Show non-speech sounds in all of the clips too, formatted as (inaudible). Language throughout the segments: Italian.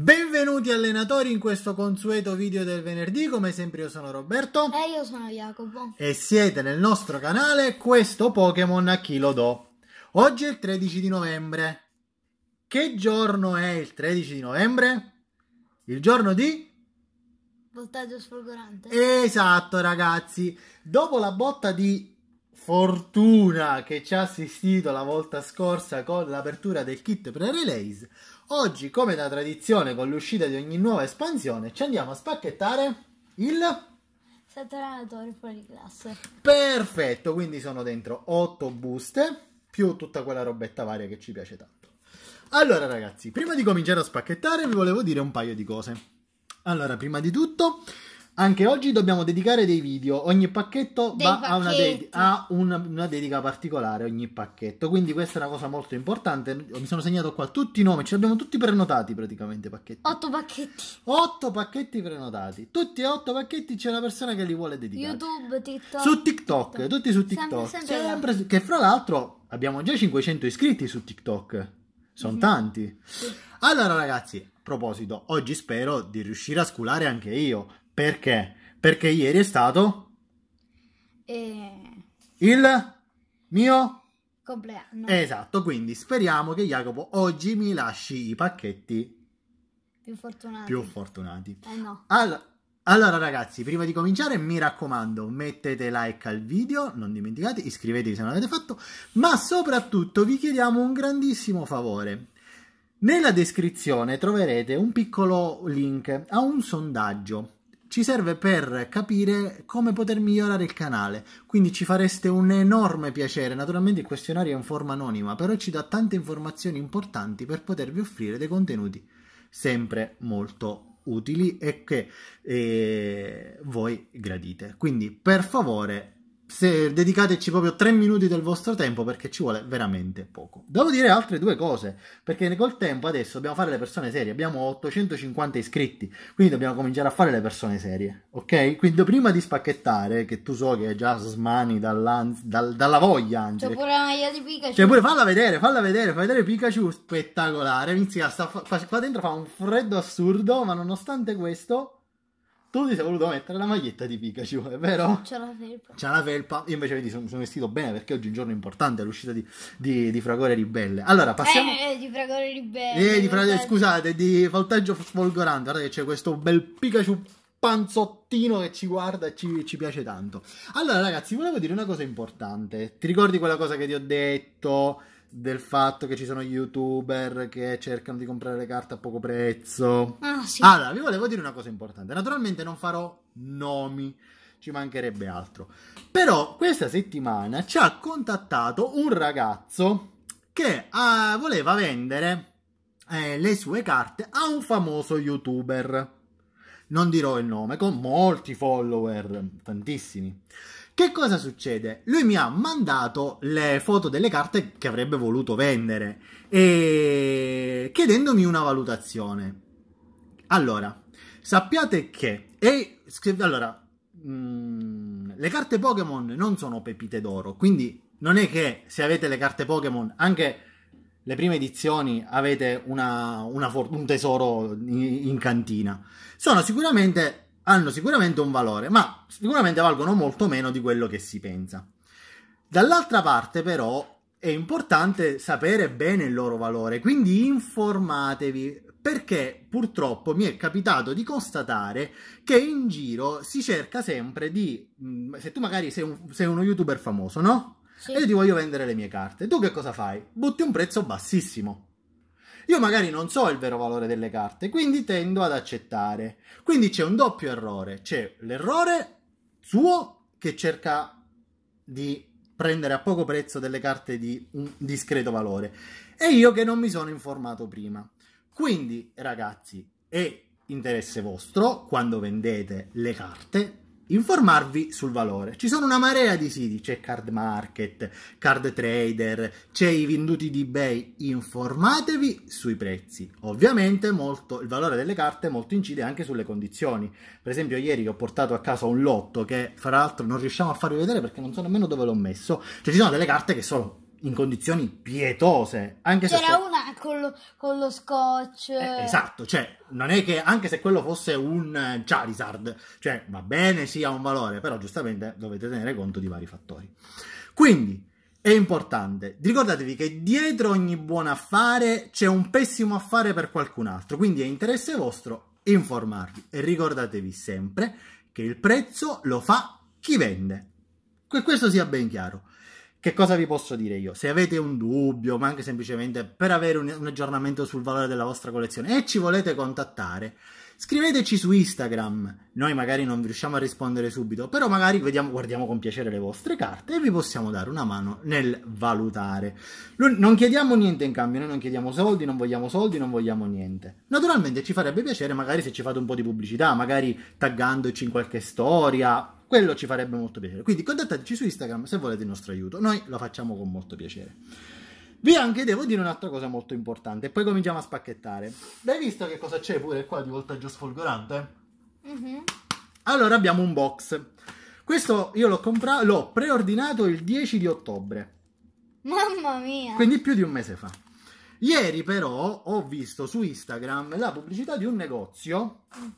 Benvenuti allenatori in questo consueto video del venerdì, come sempre io sono Roberto E io sono Jacopo E siete nel nostro canale Questo Pokémon a chi lo do Oggi è il 13 di novembre Che giorno è il 13 di novembre? Il giorno di... Voltaggio sfolgorante Esatto ragazzi Dopo la botta di fortuna che ci ha assistito la volta scorsa con l'apertura del kit pre-release Oggi, come da tradizione con l'uscita di ogni nuova espansione, ci andiamo a spacchettare il... Saturatore fuori classe. Perfetto, quindi sono dentro 8 buste, più tutta quella robetta varia che ci piace tanto. Allora ragazzi, prima di cominciare a spacchettare vi volevo dire un paio di cose. Allora, prima di tutto anche oggi dobbiamo dedicare dei video. Ogni pacchetto dei va a, una, dedi- a una, una, dedica particolare. Ogni pacchetto. Quindi questa è una cosa molto importante. Mi sono segnato qua tutti i nomi. Ce li abbiamo tutti prenotati praticamente. Pacchetti. Otto pacchetti. Otto pacchetti prenotati. Tutti e otto pacchetti c'è una persona che li vuole dedicare. YouTube, TikTok. Su TikTok. TikTok. Tutti su TikTok. Sempre, sempre sempre. che fra l'altro abbiamo già 500 iscritti su TikTok. Sono mm-hmm. tanti. Sì. Allora ragazzi, a proposito, oggi spero di riuscire a sculare anche io perché? Perché ieri è stato e... il mio compleanno. Esatto, quindi speriamo che Jacopo oggi mi lasci i pacchetti più fortunati. Più fortunati. Eh no. Allora, allora ragazzi, prima di cominciare mi raccomando, mettete like al video, non dimenticate, iscrivetevi se non l'avete fatto, ma soprattutto vi chiediamo un grandissimo favore. Nella descrizione troverete un piccolo link a un sondaggio ci serve per capire come poter migliorare il canale, quindi ci fareste un enorme piacere. Naturalmente il questionario è in forma anonima, però ci dà tante informazioni importanti per potervi offrire dei contenuti sempre molto utili e che eh, voi gradite. Quindi per favore se, dedicateci proprio 3 minuti del vostro tempo perché ci vuole veramente poco. Devo dire altre due cose, perché col tempo adesso dobbiamo fare le persone serie, abbiamo 850 iscritti, quindi dobbiamo cominciare a fare le persone serie, ok? Quindi prima di spacchettare, che tu so che già smani dal, dalla voglia, Angela. C'è pure la maglia di Pikachu. Cioè pure falla vedere, falla vedere, fa vedere Pikachu spettacolare, Inizia, sta, fa, qua dentro fa un freddo assurdo, ma nonostante questo tu ti sei voluto mettere la maglietta di Pikachu, è vero? C'è la felpa. C'è la felpa. Io invece vedi, sono, sono vestito bene perché oggi è un giorno importante, è l'uscita di, di, di Fragore Ribelle. Allora, passiamo... Eh, eh di Fragore Ribelle. Eh, di fra... Scusate, di Voltaggio Sfolgorante. Guarda che c'è questo bel Pikachu panzottino che ci guarda e ci, ci, piace tanto. Allora, ragazzi, volevo dire una cosa importante. Ti ricordi quella cosa che ti ho detto? del fatto che ci sono youtuber che cercano di comprare le carte a poco prezzo. Ah, sì. Allora, vi volevo dire una cosa importante. Naturalmente non farò nomi, ci mancherebbe altro. Però questa settimana ci ha contattato un ragazzo che uh, voleva vendere eh, le sue carte a un famoso youtuber. Non dirò il nome, con molti follower, tantissimi. Che cosa succede? Lui mi ha mandato le foto delle carte che avrebbe voluto vendere e... chiedendomi una valutazione. Allora, sappiate che... E... Allora, mh, mm, le carte Pokémon non sono pepite d'oro, quindi non è che se avete le carte Pokémon, anche le prime edizioni, avete una, una for- un tesoro in, in cantina. Sono sicuramente hanno sicuramente un valore, ma sicuramente valgono molto meno di quello che si pensa. Dall'altra parte, però, è importante sapere bene il loro valore, quindi informatevi perché purtroppo mi è capitato di constatare che in giro si cerca sempre di mm, se tu magari sei, un, sei uno youtuber famoso, no? Sì. E io ti voglio vendere le mie carte. Tu che cosa fai? Butti un prezzo bassissimo io magari non so il vero valore delle carte, quindi tendo ad accettare. Quindi c'è un doppio errore. C'è l'errore suo che cerca di prendere a poco prezzo delle carte di un discreto valore e io che non mi sono informato prima. Quindi, ragazzi, è interesse vostro quando vendete le carte informarvi sul valore. Ci sono una marea di siti, c'è Card Market, Card Trader, c'è i venduti di eBay, informatevi sui prezzi. Ovviamente molto, il valore delle carte molto incide anche sulle condizioni. Per esempio ieri ho portato a casa un lotto che fra l'altro non riusciamo a farvi vedere perché non so nemmeno dove l'ho messo. Cioè ci sono delle carte che sono in condizioni pietose. Anche C'era se sto... una con lo, con lo scotch. Eh, esatto, cioè, non è che anche se quello fosse un Charizard, cioè va bene, sì, ha un valore, però giustamente dovete tenere conto di vari fattori. Quindi è importante, ricordatevi che dietro ogni buon affare c'è un pessimo affare per qualcun altro, quindi è interesse vostro informarvi e ricordatevi sempre che il prezzo lo fa chi vende. Che questo sia ben chiaro. Che cosa vi posso dire io? Se avete un dubbio, ma anche semplicemente per avere un, un aggiornamento sul valore della vostra collezione e ci volete contattare, scriveteci su Instagram. Noi magari non riusciamo a rispondere subito, però magari vediamo, guardiamo con piacere le vostre carte e vi possiamo dare una mano nel valutare. Non chiediamo niente in cambio, noi non chiediamo soldi, non vogliamo soldi, non vogliamo niente. Naturalmente ci farebbe piacere magari se ci fate un po' di pubblicità, magari taggandoci in qualche storia, quello ci farebbe molto piacere. Quindi contattateci su Instagram se volete il nostro aiuto. Noi lo facciamo con molto piacere. Vi anche devo dire un'altra cosa molto importante, poi cominciamo a spacchettare. Hai visto che cosa c'è pure qua di voltaggio sfolgorante? Mm-hmm. Allora abbiamo un box. Questo io l'ho comprato, l'ho preordinato il 10 di ottobre. Mamma mia! Quindi più di un mese fa. Ieri però ho visto su Instagram la pubblicità di un negozio mm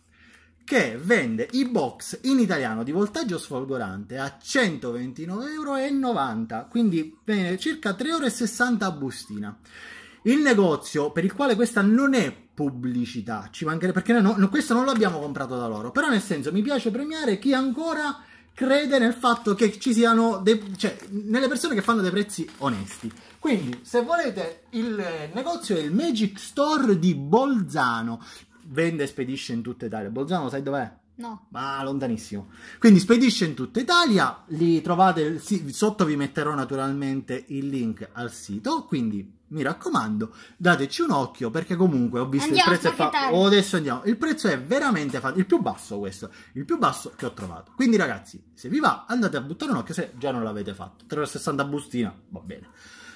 che vende i box in italiano di voltaggio sfolgorante a 129,90 euro, quindi bene, circa 3,60 euro a bustina. Il negozio per il quale questa non è pubblicità, ci mancherebbe perché no, no, questo non l'abbiamo comprato da loro, però nel senso mi piace premiare chi ancora crede nel fatto che ci siano dei, cioè, nelle persone che fanno dei prezzi onesti. Quindi, se volete, il eh, negozio è il Magic Store di Bolzano vende e spedisce in tutta Italia. Bolzano, sai dov'è? No. Ma lontanissimo. Quindi spedisce in tutta Italia, li trovate, sì, sotto vi metterò naturalmente il link al sito, quindi mi raccomando, dateci un occhio perché comunque ho visto andiamo, il prezzo fa... oh, adesso andiamo. Il prezzo è veramente fa... il più basso questo, il più basso che ho trovato. Quindi ragazzi, se vi va andate a buttare un occhio se già non l'avete fatto. 360 bustina, va bene.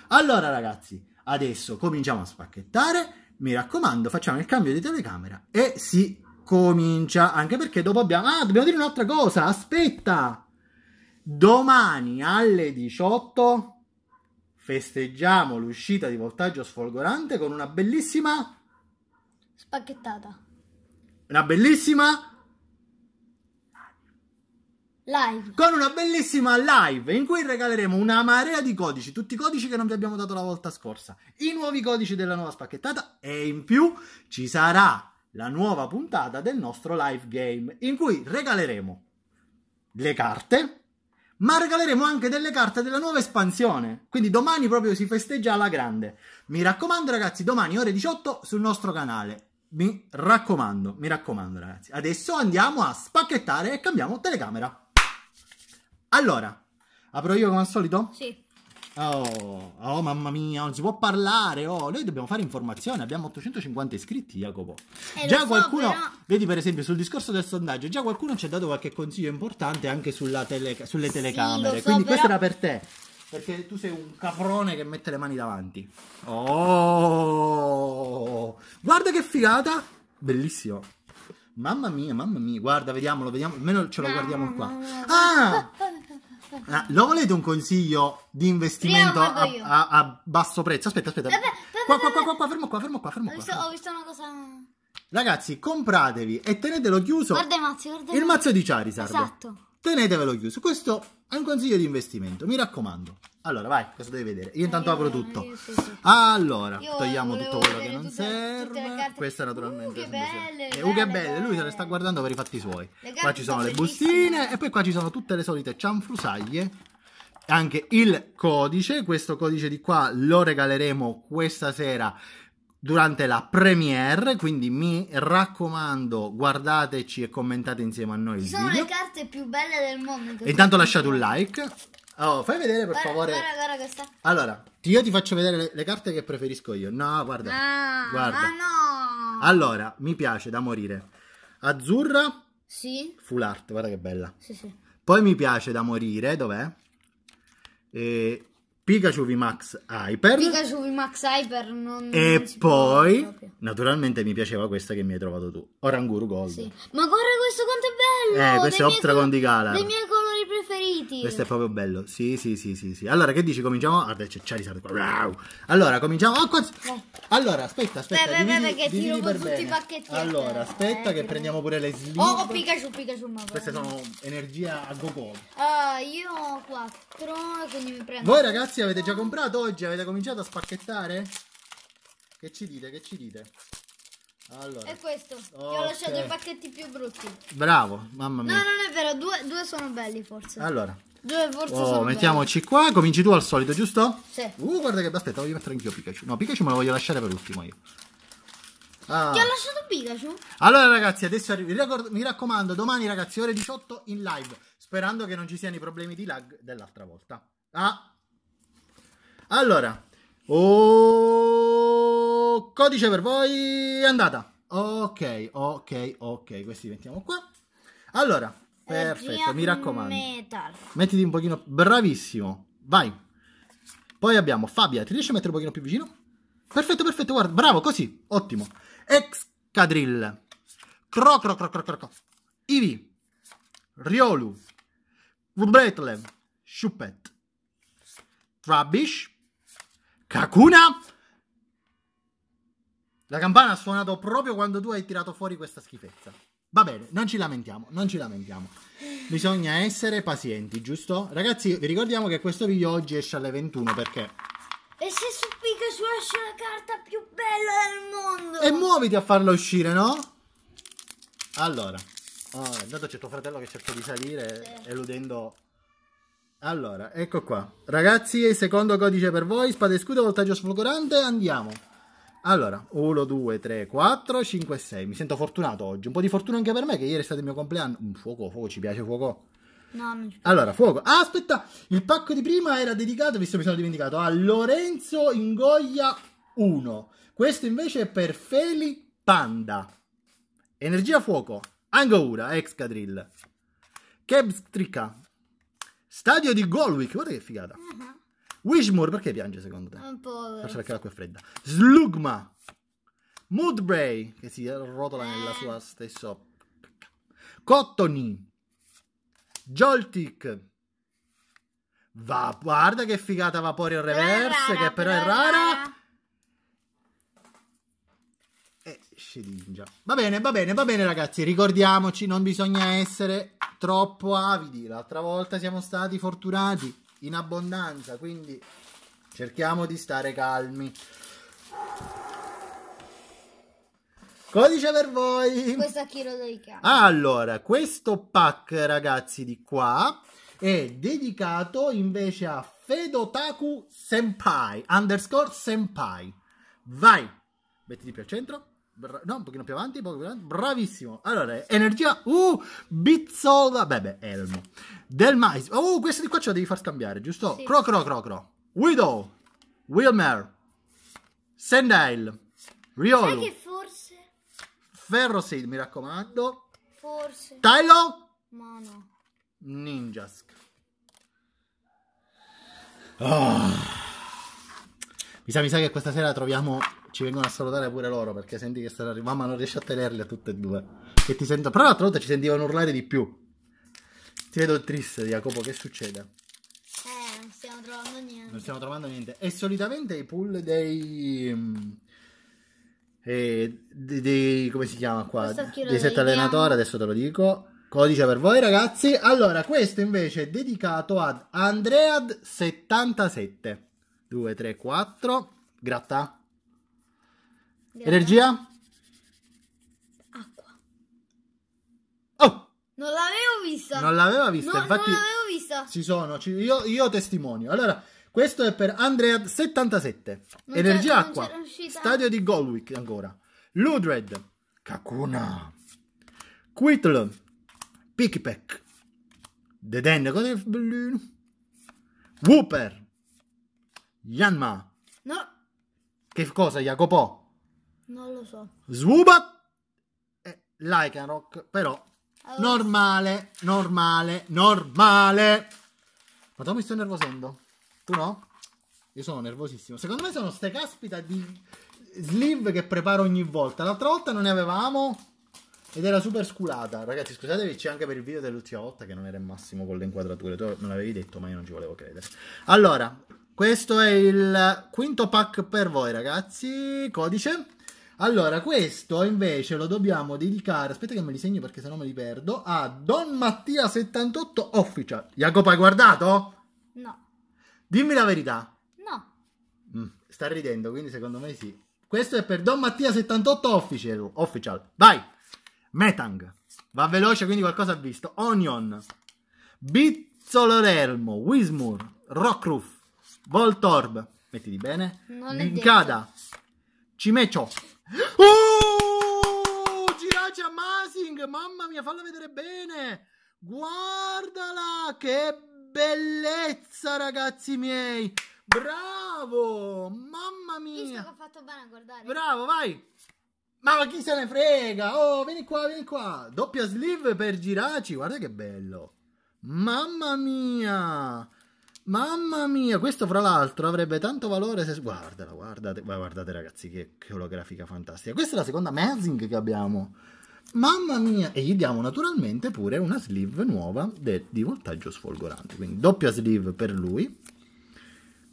Allora ragazzi, adesso cominciamo a spacchettare mi raccomando, facciamo il cambio di telecamera e si comincia, anche perché dopo abbiamo... Ah, dobbiamo dire un'altra cosa, aspetta! Domani alle 18 festeggiamo l'uscita di Voltaggio Sfolgorante con una bellissima... spacchettata. Una bellissima live con una bellissima live in cui regaleremo una marea di codici, tutti i codici che non vi abbiamo dato la volta scorsa, i nuovi codici della nuova spacchettata e in più ci sarà la nuova puntata del nostro live game in cui regaleremo le carte ma regaleremo anche delle carte della nuova espansione. Quindi domani proprio si festeggia alla grande. Mi raccomando ragazzi, domani ore 18 sul nostro canale. Mi raccomando, mi raccomando ragazzi. Adesso andiamo a spacchettare e cambiamo telecamera. Allora, apro io come al solito? Sì. Oh, oh, mamma mia, non si può parlare. Oh, noi dobbiamo fare informazione. Abbiamo 850 iscritti, Jacopo. Eh, già so, qualcuno, però... vedi per esempio sul discorso del sondaggio, già qualcuno ci ha dato qualche consiglio importante anche tele... sulle telecamere. so, Quindi però... questo era per te. Perché tu sei un caprone che mette le mani davanti. Oh, guarda che figata! Bellissimo. Mamma mia, mamma mia, guarda, vediamolo, vediamo. Almeno ce lo guardiamo qua. Ah! (laughs) Ah, lo volete un consiglio di investimento a, a, a, basso prezzo? Aspetta, aspetta. Vabbè, eh, vabbè, qua, vabbè. qua, qua, qua, fermo qua, fermo qua, fermo ho visto, Ho visto una cosa... Ragazzi, compratevi e tenetelo chiuso. Guarda il mazzo, guarda il mazzo. Il mazzo di Charizard. Esatto tenetevelo chiuso. Questo è un consiglio di investimento, mi raccomando. Allora, vai, cosa devi vedere? Io intanto apro tutto. Eh, allora, togliamo tutto quello che non serve. Questa naturalmente uh, che belle, eh, uh, che belle. Lui se le sta guardando per i fatti suoi. Qua ci sono le bustine e poi qua ci sono tutte le solite cianfrusaglie. Anche il codice, questo codice di qua lo regaleremo questa sera durante la premiere, quindi mi raccomando, guardateci e commentate insieme a noi. Ci sono video. le carte più belle del mondo. Intanto lasciate un like. Oh, fai vedere per guarda, favore. Guarda, guarda questa. Allora, io ti faccio vedere le, le carte che preferisco io. No, guarda. Ah, guarda. Ah, no. Allora, mi piace da morire. Azzurra. Sì. Full art, guarda che bella. Sì, sì. Poi mi piace da morire, dov'è? E Pikachu VMAX Hyper. Pikachu VMAX Hyper non... E non poi, naturalmente mi piaceva questa che mi hai trovato tu, Oranguru Gold. Sì. Ma guarda questo quanto è bello! Eh, questo è Optragon di Gala. Dei miei preferiti. Questo è proprio bello. Sì, sì, sì, sì, sì. Allora, che dici? Cominciamo? Guarda, c'è Charizard qua. Allora, cominciamo. Oh, quasi... Eh. Allora, aspetta, aspetta. Beh, dividi, beh, che ti rubo tutti bene. i pacchetti. Allora, aspetta, eh, che prendiamo pure le slip. Oh, oh Pikachu, Pikachu, ma. Queste sono energia a go-go. Uh, ah, io ho 4, quindi mi prendo. Voi, ragazzi, avete già comprato oggi? Avete cominciato a spacchettare? Che ci dite? Che ci dite? Allora. È questo. Okay. Ti ho lasciato i pacchetti più brutti. Bravo, mamma mia. No, non è vero, due, due sono belli forse. Allora. Due forse oh, sono mettiamoci belli. qua, cominci tu al solito, giusto? Sì. Uh, guarda che aspetta, voglio mettere anch'io Pikachu. No, Pikachu me lo voglio lasciare per ultimo io. Ah. Ti ho lasciato Pikachu? Allora ragazzi, adesso Mi raccomando, domani ragazzi, ore 18 in live. Sperando che non ci siano i problemi di lag dell'altra volta. Ah. Allora. Oh codice per voi è andata. Ok, ok, ok, questi mettiamo qua. Allora, perfetto, mi raccomando. Metal. Mettiti un pochino, bravissimo, vai. Poi abbiamo Fabia, ti riesci a mettere un pochino più vicino? Perfetto, perfetto, guarda, bravo, così, ottimo. Excadrill, Cro, cro, cro, cro, cro, cro. Ivi, Riolu, Vubretlev, Shuppet, Trubbish, Kakuna, la campana ha suonato proprio quando tu hai tirato fuori questa schifezza. Va bene, non ci lamentiamo, non ci lamentiamo. Bisogna essere pazienti, giusto? Ragazzi, vi ricordiamo che questo video oggi esce alle 21 perché... E se su Pikachu esce la carta più bella del mondo? E muoviti a farla uscire, no? Allora, allora ah, intanto c'è tuo fratello che cerca di salire sì. eludendo... Allora, ecco qua. Ragazzi, secondo codice per voi, spada e scudo, voltaggio sfolgorante, andiamo. Allora, 1, 2, 3, 4, 5, 6. Mi sento fortunato oggi. Un po' di fortuna anche per me, che ieri è stato il mio compleanno. Un fuoco, fuoco, ci piace fuoco. No, Allora, fuoco. Ah, aspetta, il pacco di prima era dedicato, visto che mi sono dimenticato, a Lorenzo Ingoia 1. Questo invece è per Feli Panda. Energia fuoco, Angoura, Excadrill. Kebstrika. Stadio di Golwick, guarda che figata. Uh -huh. Wishmore, perché piange secondo te? Un po'. Forse perché l'acqua è fredda. Slugma. Moodbray, che si rotola nella eh. sua stessa... Cottony. Joltic. Va, guarda che figata Vaporio Reverse, rara, che però è rara. E Shedinja. Va bene, va bene, va bene ragazzi. Ricordiamoci, non bisogna essere troppo avidi. L'altra volta siamo stati fortunati in abbondanza, quindi cerchiamo di stare calmi. Codice per voi! Questo chi lo dedichiamo? Allora, questo pack ragazzi di qua è dedicato invece a Fedotaku Senpai, underscore Senpai. Vai! Mettiti più al centro. Bra- no, un pochino più avanti, poco più avanti. Bravissimo. Allora, energia. Uh, Bizzol. Vabbè, beh, elmo. Del mais. Oh, questo di qua ce la devi far scambiare, giusto? Sì. Cro, cro, cro, cro. Widow. Wilmer. Sendale. Riolu. Sai che forse... Ferro Seed, mi raccomando. Forse. Tylo. Ma no. Ninjask. Oh. Mi sa, mi sa che questa sera troviamo ci vengono a salutare pure loro perché senti che stanno arrivando, ma non riesci a tenerle tutte e due. E ti sento, però l'altra volta ci sentivano urlare di più. Ti vedo triste, Jacopo, che succede? Eh, non stiamo trovando niente. Non stiamo trovando niente. E solitamente i pull dei... Mm, eh, dei, dei come si chiama qua? Di set allenatori, adesso te lo dico. Codice per voi ragazzi. Allora, questo invece è dedicato ad Andread77. 2, 3, 4. Gratta. Andiamo. Energia? Acqua. Oh! Non l'avevo vista. Non l'aveva vista, no, infatti. Non l'avevo vista. Ci sono, ci, io, io testimonio. Allora, questo è per Andrea 77. Non Energia acqua. Stadio di Golwick ancora. Ludred. Kakuna. Quitl. Pikipek. Deden. Cos'è bellino? Wooper. Yanma. No. Che cosa, Jacopo? Non lo so. Swoobat! Eh, Lycanroc, però. Allora. Normale, normale, normale. Ma tu mi sto nervosendo. Tu no? Io sono nervosissimo. Secondo me sono ste caspita di sleeve che preparo ogni volta. L'altra volta non ne avevamo ed era super sculata. Ragazzi, scusatevi, c'è anche per il video dell'ultima volta che non era il massimo con le inquadrature. Tu non l'avevi detto, ma io non ci volevo credere. Allora, questo è il quinto pack per voi, ragazzi. Codice allora, questo invece lo dobbiamo dedicare. Aspetta che me li segni perché sennò me li perdo. A Don Mattia 78 Official. Jacopo, hai guardato? No. Dimmi la verità. No. Mm, sta ridendo, quindi secondo me sì. Questo è per Don Mattia 78 Official. Official. Vai. Metang. Va veloce, quindi qualcosa ha visto. Onion. Bizzolorelmo. Wismur. Rockroof. Voltorb. Mettiti bene. Non Lincada. Cimecio. Oh, Giraci Amazing, mamma mia, falla vedere bene. Guardala, che bellezza, ragazzi miei. Bravo, mamma mia. Visto che ho fatto bene a guardare. Bravo, vai. Ma chi se ne frega? Oh, vieni qua, vieni qua. Doppia sleeve per Giraci, guarda che bello. Mamma mia. Mamma mia, questo fra l'altro avrebbe tanto valore se... Guardala, guardate, guardate ragazzi che, che olografica fantastica. Questa è la seconda Amazing che abbiamo. Mamma mia! E gli diamo naturalmente pure una sleeve nuova de, di voltaggio sfolgorante. Quindi doppia sleeve per lui.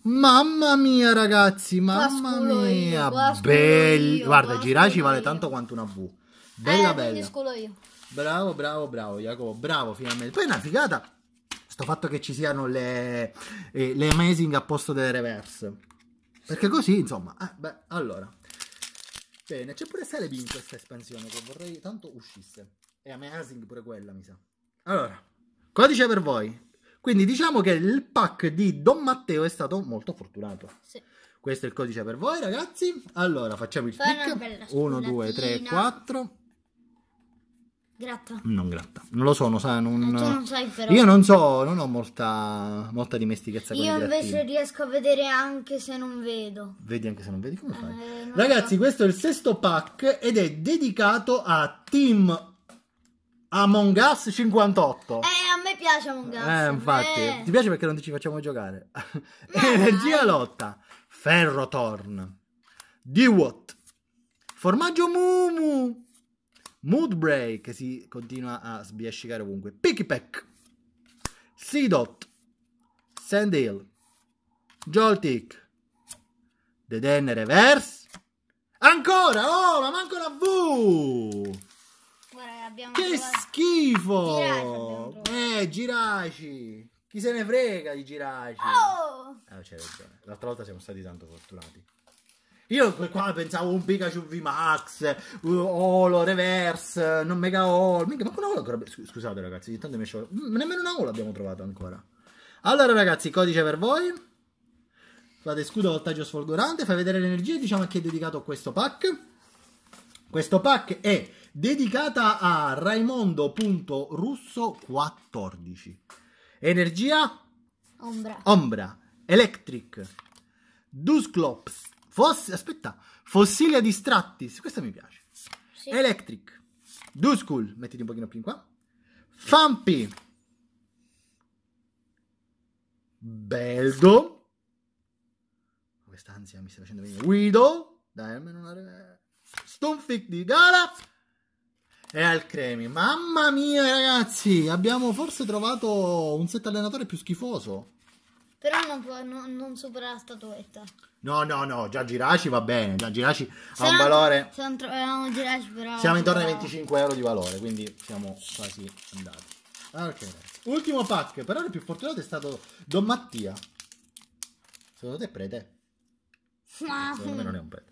Mamma mia ragazzi, mamma mia! Belli... Guarda, Giraci vale tanto quanto una V. Bella, eh, bella. Bravo, bravo, bravo, Jacopo. Bravo, finalmente. Poi è una figata Sto fatto che ci siano le, eh, le amazing a posto delle reverse. Perché così, insomma, eh, beh, allora. Bene, c'è pure Celebi in questa espansione che vorrei tanto uscisse. È amazing pure quella, mi sa. Allora, codice per voi. Quindi diciamo che il pack di Don Matteo è stato molto fortunato. Sì. Questo è il codice per voi, ragazzi. Allora, facciamo il tick. 1, 2, 3, 4. Gratta. Non gratta. Non lo so, non sa, non... Eh, non sai però. Io non so, non ho molta, molta dimestichezza Io invece riesco a vedere anche se non vedo. Vedi anche se non vedi come eh, fai? Ragazzi, so. questo è il sesto pack ed è dedicato a Team Among Us 58. Eh, a me piace Among Us. Eh, infatti. Eh. Ti piace perché non ci facciamo giocare. (laughs) Energia lotta. Ferrotorn. D-Watt. Formaggio Mumu. Mood Moodbreak si continua a sbiascicare ovunque. Picky Pack, Seedot, Hill, Joltik, The Den Reverse. Ancora! Oh, ma manco la V! Guarda, che trovato... schifo! eh, Giraci! Chi se ne frega di Giraci? Oh! Eh, c'è ragione. L'altra volta siamo stati tanto fortunati. Io per qua pensavo un Pikachu V Max, uh, Olo, Reverse, non Mega Olo. Minchia, ma con Olo ancora... Scusate ragazzi, ogni mi esce... Mm, nemmeno una Olo abbiamo trovato ancora. Allora ragazzi, codice per voi. Fate scudo voltaggio sfolgorante, fai vedere l'energia diciamo a chi è dedicato questo pack. Questo pack è dedicata a Raimondo.russo14. Energia? Ombra. Ombra. Electric. Dusclops. Foss- aspetta, Fossilia Distrattis, questa mi piace. Sì. Electric, Duskull, mettiti un pochino più in qua. Fampi, Beldo, questa ansia mi sta facendo venire. Guido, dai, almeno una. Stonfic di Gara e al Cremi. Mamma mia, ragazzi, abbiamo forse trovato un set allenatore più schifoso. Però non, può, no, non supera la statuetta. No, no, no, già Giraci va bene, già Giraci ha un valore... Se non troviamo però... Siamo intorno ai 25 euro di valore, quindi siamo quasi andati. Ah, ok, ultimo pack, però il più fortunato è stato Don Mattia. Secondo te è prete? Ma... Eh, secondo me non è un prete.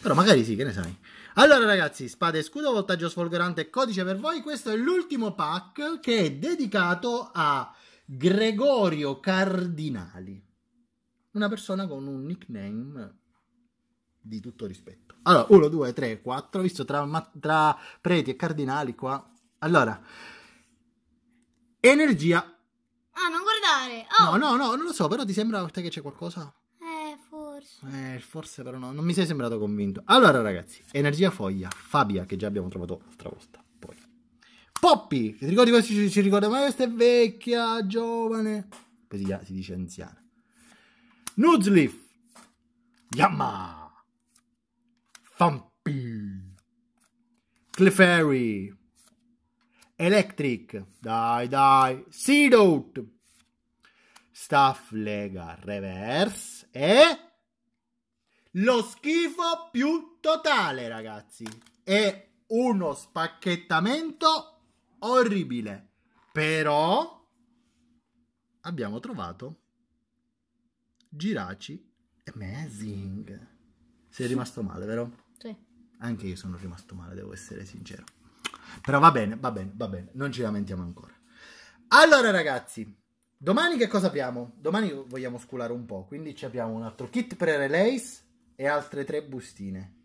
Però magari sì, che ne sai. Allora ragazzi, spade e scudo, voltaggio sfolgorante e codice per voi. Questo è l'ultimo pack che è dedicato a Gregorio Cardinali, una persona con un nickname di tutto rispetto. Allora, 1, 2, 3, 4, visto tra, tra preti e cardinali qua. Allora, energia Ah, non guardare! Oh. No, no, no, non lo so, però ti sembra a te che c'è qualcosa? Eh, forse. Eh, forse però no, non mi sei sembrato convinto. Allora, ragazzi, energia foglia, Fabia, che già abbiamo trovato l'altra volta. Poppy, ti ricordi questo? Ci, ci ricorda, ma questa è vecchia, giovane. Poi si, si dice anziana. Nuzleaf, Yamma, Fampi, Clefairy, Electric, dai dai, Seedot, Staff Lega Reverse e lo schifo più totale ragazzi, è uno spacchettamento orribile. Però abbiamo trovato Giraci Amazing. Sei rimasto male, vero? Sì. Anche io sono rimasto male, devo essere sincero. Però va bene, va bene, va bene, non ci lamentiamo ancora. Allora ragazzi, domani che cosa abbiamo? Domani vogliamo sculare un po', quindi abbiamo un altro kit pre relays e altre tre bustine.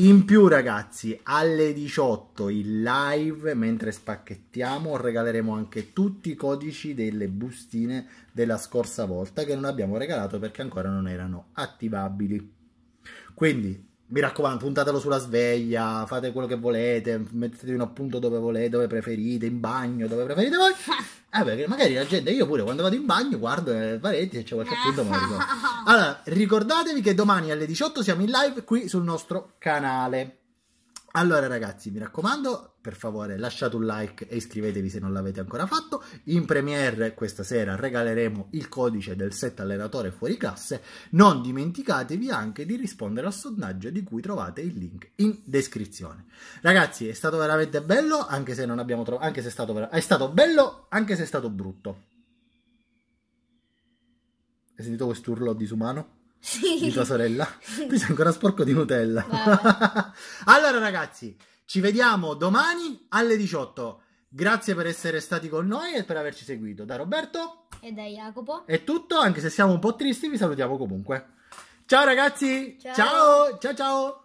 In più ragazzi, alle 18 in live, mentre spacchettiamo, regaleremo anche tutti i codici delle bustine della scorsa volta che non abbiamo regalato perché ancora non erano attivabili. Quindi, mi raccomando, puntatelo sulla sveglia, fate quello che volete, mettetelo in appunto dove volete, dove preferite, in bagno, dove preferite voi. (laughs) Ah, perché magari la gente, io pure quando vado in bagno guardo le pareti se c'è qualche eh. punto me Allora, ricordatevi che domani alle 18 siamo in live qui sul nostro canale. Allora ragazzi, mi raccomando, per favore lasciate un like e iscrivetevi se non l'avete ancora fatto. In premiere questa sera regaleremo il codice del set allenatore fuori classe. Non dimenticatevi anche di rispondere al sondaggio di cui trovate il link in descrizione. Ragazzi, è stato veramente bello, anche se non abbiamo trovato anche se è stato è stato bello, anche se è stato brutto. Hai sentito quest'urlo disumano? sì. di tua sorella. Qui sei ancora sporco di Nutella. (laughs) allora ragazzi, ci vediamo domani alle 18. Grazie per essere stati con noi e per averci seguito. Da Roberto e da Jacopo. È tutto, anche se siamo un po' tristi, vi salutiamo comunque. Ciao ragazzi. Ciao ciao ciao. ciao.